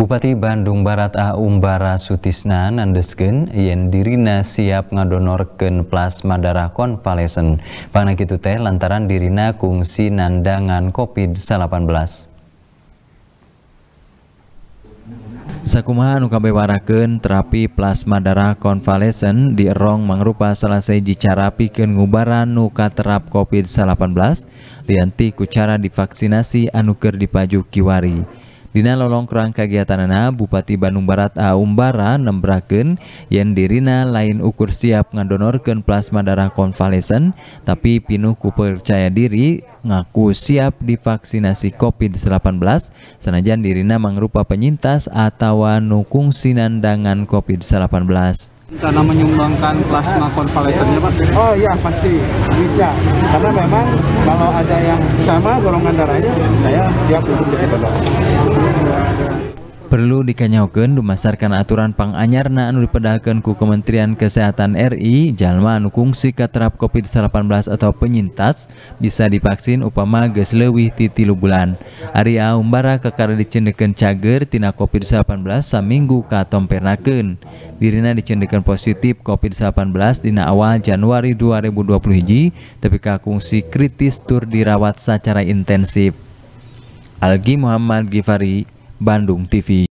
Bupati Bandung Barat A. Umbara Sutisna Nandesgen, yang dirina siap ngadonorkeun plasma darah konvalesen. Pangna kitu teh lantaran dirina kungsi nandangan COVID-19. Sakumaha nu kabewarakeun terapi plasma darah konvalesen di Erong mangrupa salah seji cara pikeun ngubaran nuka terap COVID-19 dianti kucara divaksinasi Anuger keur dipaju kiwari. Dina lolong kerang kegiatanana Bupati Bandung Barat A Umbara nembraken yen dirina lain ukur siap ngadonorkan plasma darah konvalesen tapi pinuh ku percaya diri ngaku siap divaksinasi COVID-19 Senajan dirina mengrupa penyintas atau nukung sinandangan COVID-19 Karena menyumbangkan plasma konvalesennya Pak? Oh iya pasti bisa karena memang kalau ada yang sama golongan darahnya saya siap untuk jadi donor perlu dikanyaokan dumasarkan aturan panganyarna anu dipedakan ku Kementerian Kesehatan RI jalma anu kungsi katerap COVID-19 atau penyintas bisa divaksin upama geus leuwih ti tilu bulan Ari aumbara kakara dicendekeun cager tina COVID-19 saminggu katompernakeun dirina dicendekeun positif COVID-19 dina awal Januari 2020 tapi kungsi kritis tur dirawat secara intensif Algi Muhammad Givari, Bandung TV